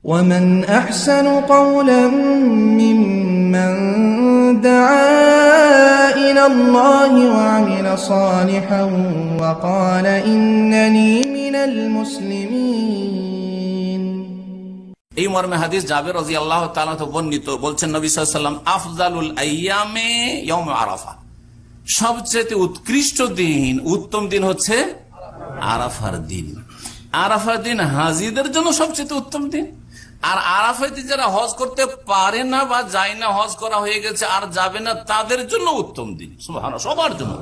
এই মর্মে হাদিস জাবের রাজি আল্লাহ বর্ণিত বলছেন নবীলাম সাল্লাম আফজালুল আরাফা সবচেয়ে উৎকৃষ্ট দিন উত্তম দিন হচ্ছে আরাফার দিন আরাফার দিন হাজিদের জন্য সবচেয়ে উত্তম দিন আর আরাফাতে যারা হজ করতে পারে না বা যায় না হজ করা হয়ে গেছে আর যাবে না তাদের জন্য উত্তম দিন সবার জন্য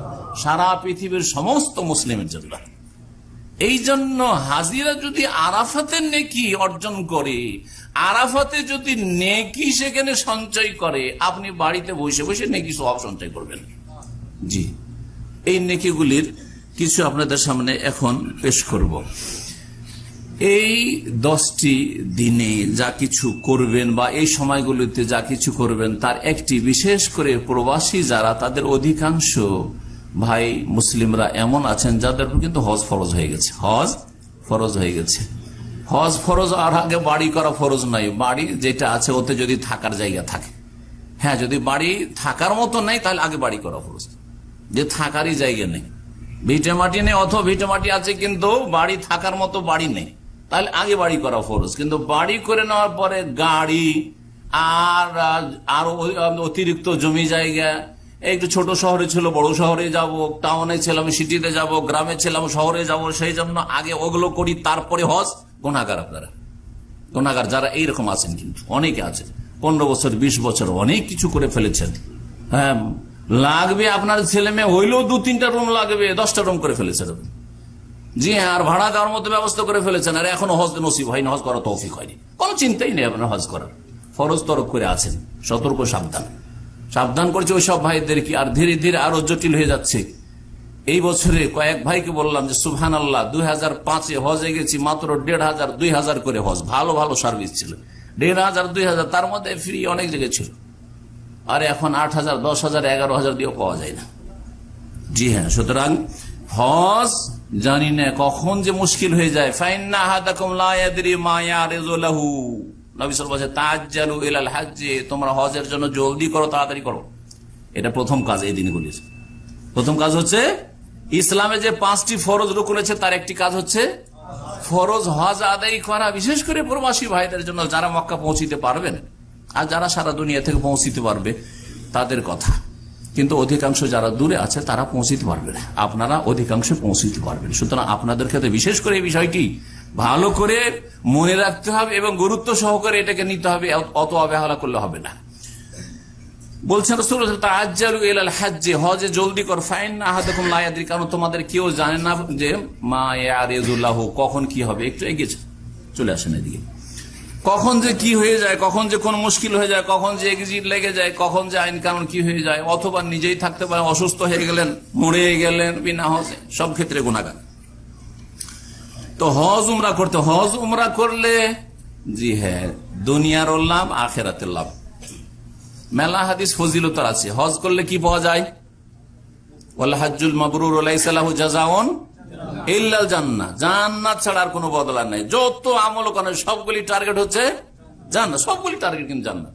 সারা পৃথিবীর সমস্ত মুসলিমের জন্য এই জন্য হাজিরা যদি আরাফাতের নেকি অর্জন করে আরাফাতে যদি নেকি সেখানে সঞ্চয় করে আপনি বাড়িতে বসে বসে নেকি স্বভাব সঞ্চয় করবেন জি এই নেকিগুলির কিছু আপনাদের সামনে এখন পেশ করব। এই দশটি দিনে যা কিছু করবেন বা এই সময়গুলিতে যা কিছু করবেন তার একটি বিশেষ করে প্রবাসী যারা তাদের অধিকাংশ ভাই মুসলিমরা এমন আছেন যাদের কিন্তু হজ ফরজ হয়ে গেছে হজ ফরজ হয়ে গেছে হজ ফরজ আর আগে বাড়ি করা ফরজ নাই বাড়ি যেটা আছে ওতে যদি থাকার জায়গা থাকে হ্যাঁ যদি বাড়ি থাকার মতো নাই তাহলে আগে বাড়ি করা ফরজ যে থাকারই জায়গা নেই ভিটে মাটি নেই অথবা ভিটে মাটি আছে কিন্তু বাড়ি থাকার মতো বাড়ি নেই তাহলে আগে বাড়ি করা ফরজ কিন্তু বাড়ি করে নেওয়ার পরে গাড়ি আর আর অতিরিক্ত জমি জায়গা একটু ছোট শহরে ছিল বড় শহরে যাব টাউনে ছিলাম সিটিতে যাব গ্রামে ছিলাম শহরে যাব সেই জন্য আগে ওগুলো করি তারপরে হজ গোনাগার আপনারা গোনাগার যারা এইরকম আছেন কিন্তু অনেকে আছে পনেরো বছর ২০ বছর অনেক কিছু করে ফেলেছেন হ্যাঁ লাগবে আপনার ছেলে মেয়ে হইলেও দু তিনটা রুম লাগবে দশটা রুম করে ফেলেছেন আপনি জি হ্যাঁ আর ভাড়া দেওয়ার মতো ব্যবস্থা করে ফেলেছেন আর এখনো হজ নসিব হয়নি হজ করা তৌফিক হয়নি কোনো চিন্তাই নেই আপনার হজ করার ফরজ তরক করে আছেন সতর্ক সাবধান সাবধান করছে ওই সব ভাইদেরকে আর ধীরে ধীরে আরো জটিল হয়ে যাচ্ছে এই বছরে কয়েক ভাইকে বললাম যে সুহান আল্লাহ দুই হাজার পাঁচে হজে গেছি মাত্র দেড় হাজার দুই হাজার করে হজ ভালো ভালো সার্ভিস ছিল দেড় হাজার দুই হাজার তার মধ্যে ফ্রি অনেক জায়গায় ছিল আর এখন আট হাজার দশ হাজার এগারো হাজার দিয়েও পাওয়া যায় না জি হ্যাঁ সুতরাং হজ জানি না কখন যে মুশকিল হয়ে যায় ফাইন্না হাদাকুম লায়াদরি মা ইয়ারিজুলাহু নবী সাল্লাল্লাহু আলাইহি তাআজ্জালু ইলাল হজ্জে তোমরা হজের জন্য জলদি করো তাড়াতাড়ি করো এটা প্রথম কাজ এই দিনগুলি প্রথম কাজ হচ্ছে ইসলামে যে পাঁচটি ফরজ রুকু তার একটি কাজ হচ্ছে ফরজ হজ আদায় করা বিশেষ করে প্রবাসী ভাইদের জন্য যারা মক্কা পৌঁছিতে পারবেন আর যারা সারা দুনিয়া থেকে পৌঁছিতে পারবে তাদের কথা কিন্তু অধিকাংশ যারা দূরে আছে তারা পৌঁছিতে পারবে না আপনারা অধিকাংশ পৌঁছিতে পারবেন সুতরাং আপনাদের ক্ষেত্রে বিশেষ করে এই বিষয়টি ভালো করে মনে রাখতে হবে এবং গুরুত্ব সহকারে এটাকে নিতে হবে অত অবহেলা করলে হবে না বলছেন হাজ্জে হজে জলদি কর ফাইন না হাতকুম লায়াদি কারণ তোমাদের কেউ জানে না যে মা কখন কি হবে একটু এগিয়েছে চলে আসেন এদিকে কখন যে কি হয়ে যায় কখন যে কোন মুশকিল হয়ে যায় কখন যে এক্সিট লেগে যায় কখন যে আইন কানুন কি হয়ে যায় অথবা নিজেই থাকতে পারে অসুস্থ হয়ে গেলেন মরে গেলেন বিনা হজ সব ক্ষেত্রে গুণাগান তো হজ উমরা করতে হজ উমরা করলে জি হ্যাঁ দুনিয়ার লাভ আখেরাতের লাভ মেলা হাদিস ফজিলতার আছে হজ করলে কি পাওয়া যায় ওল্লাহাজুল মাবরুর জাজাউন ইল্লাল জান্না জান্নাত ছাড়া আর কোনো বদলা নাই যত আমল করেন সবগুলি টার্গেট হচ্ছে জাননা সবগুলি টার্গেট কিন্তু জাননা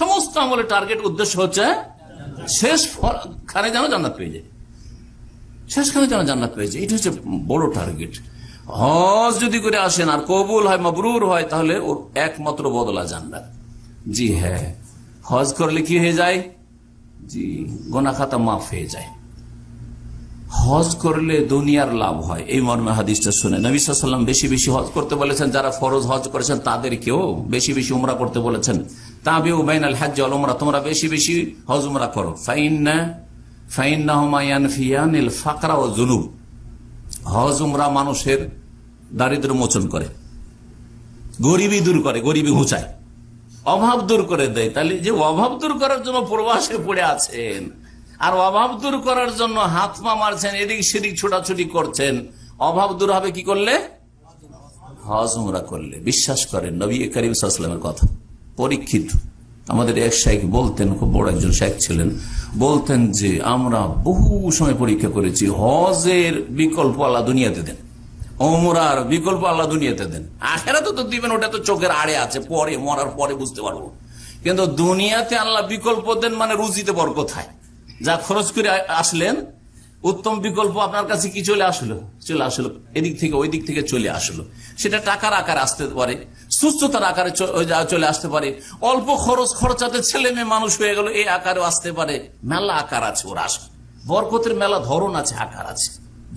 সমস্ত আমলের টার্গেট উদ্দেশ্য হচ্ছে শেষ খানে যেন জান্নাত পেয়ে যায় শেষখানে যেন জান্নাত পেয়ে যায় এটা হচ্ছে বড় টার্গেট হজ যদি করে আসেন আর কবুল হয় মবরুর হয় তাহলে ওর একমাত্র বদলা জান্নাত জি হ্যাঁ হজ করলে কি হয়ে যায় জি গোনা খাতা মাফ হয়ে যায় হজ করলে দুনিয়ার লাভ হয় এই মর্মে হাদিসটা শুনে নবিসাল্লাম বেশি বেশি হজ করতে বলেছেন যারা ফরজ হজ করেছেন তাদেরকেও বেশি বেশি উমরা করতে বলেছেন তাবে উবাইন আল হাজ উমরা তোমরা বেশি বেশি হজ উমরা করো ফাকরা ও জুনুব হজ উমরা মানুষের দারিদ্র মোচন করে গরিবি দূর করে গরিবি ঘুচায় অভাব দূর করে দেয় তাহলে যে অভাব দূর করার জন্য প্রবাসে পড়ে আছেন আর অভাব দূর করার জন্য হাত পা মারছেন এদিক সেদিক ছোটাছুটি করছেন অভাব দূর হবে কি করলে হজমরা করলে বিশ্বাস করেন নবী করিম কথা পরীক্ষিত আমাদের এক শেখ বলতেন খুব বড় একজন শেখ ছিলেন বলতেন যে আমরা বহু সময় পরীক্ষা করেছি হজের বিকল্প আল্লাহ দুনিয়াতে দেন অমরার বিকল্প আল্লাহ দুনিয়াতে দেন আখেরা তো দিবেন ওটা তো চোখের আড়ে আছে পরে মরার পরে বুঝতে পারবো কিন্তু দুনিয়াতে আল্লাহ বিকল্প দেন মানে রুজিতে কোথায় যা খরচ করে আসলেন উত্তম বিকল্প আপনার কাছে কি চলে আসলো চলে আসলো এদিক থেকে ওই দিক থেকে চলে আসলো সেটা টাকার আকারে আসতে পারে সুস্থতার আকারে চলে আসতে পারে অল্প খরচ খরচাতে ছেলে মেয়ে মানুষ হয়ে গেল এই আকারেও আসতে পারে মেলা আকার আছে ওর আস বরকতের মেলা ধরন আছে আকার আছে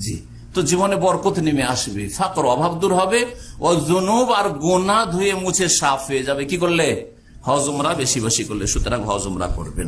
জি তো জীবনে বরকত নেমে আসবে ফাঁকর অভাব দূর হবে ও জনুব আর গোনা ধুয়ে মুছে সাফ হয়ে যাবে কি করলে হজমরা বেশি বেশি করলে সুতরাং হজমরা করবেন